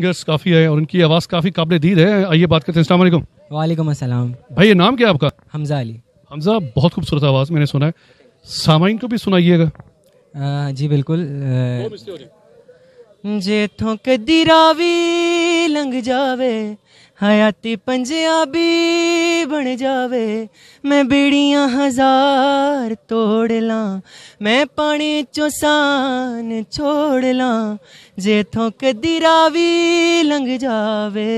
singers काफ़ी है और उनकी आवाज़ काफ़ी काबिल दीद है आइए बात करते हैं वाले वालेकुम असलम भाई ये नाम क्या आपका हमजा अली हमजा बहुत खूबसूरत आवाज़ मैंने सुना है सामाइन को भी सुनाइएगा जी बिल्कुल जे थों कदी रावी लंघ जावे हयाती पंजाबी बन जावे मैं बेड़ियां हजार तोड़ ला मैं पानी चोसान छोड़ ला जेथों कदी रावी लंघ जावे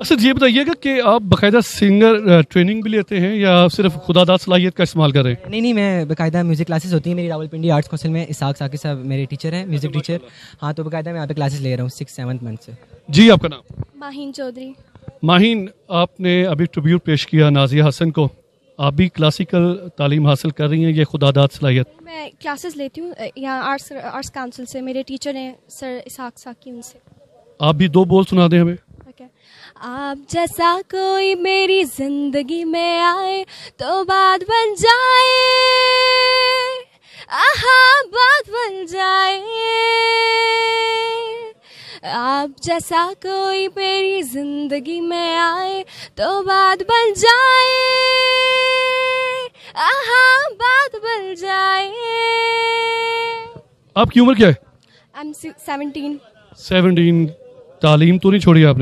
अच्छा ये बताइएगा कि आप बकायदा सिंगर ट्रेनिंग भी लेते हैं या आप सिर्फ खुदादाद सलाहियत का इस्तेमाल कर रहे हैं नहीं नहीं मैं बकायदा म्यूज़िक क्लासेस होती हैं मेरी रावलपिंडी आर्ट्स काउंसिल में इसाक साकिब साहब मेरे टीचर हैं म्यूज़िक अच्छा, टीचर हाँ तो बकायदा मैं यहाँ पे क्लासेस ले रहा हूँ सिक्स सेवन्थ मंथ से जी आपका नाम माहिन चौधरी माहिन आपने अभी ट्रिब्यूट पेश किया नाजिया हसन को आप भी क्लासिकल तालीम हासिल कर रही हैं ये खुदादात सलाहियत मैं क्लासेस लेती हूँ यहाँ आर्ट्स आर्ट्स काउंसिल से मेरे टीचर हैं सर इसहाक साकी उनसे आप भी दो बोल सुना दें हमें आप जैसा कोई मेरी जिंदगी में आए तो बात बन जाए आहा बात बन जाए आप जैसा कोई मेरी जिंदगी में आए तो बात बन जाए आहा बात बन जाए आपकी उम्र क्या है आई एम सेवनटीन सेवनटीन तालीम तो नहीं छोड़ी आपने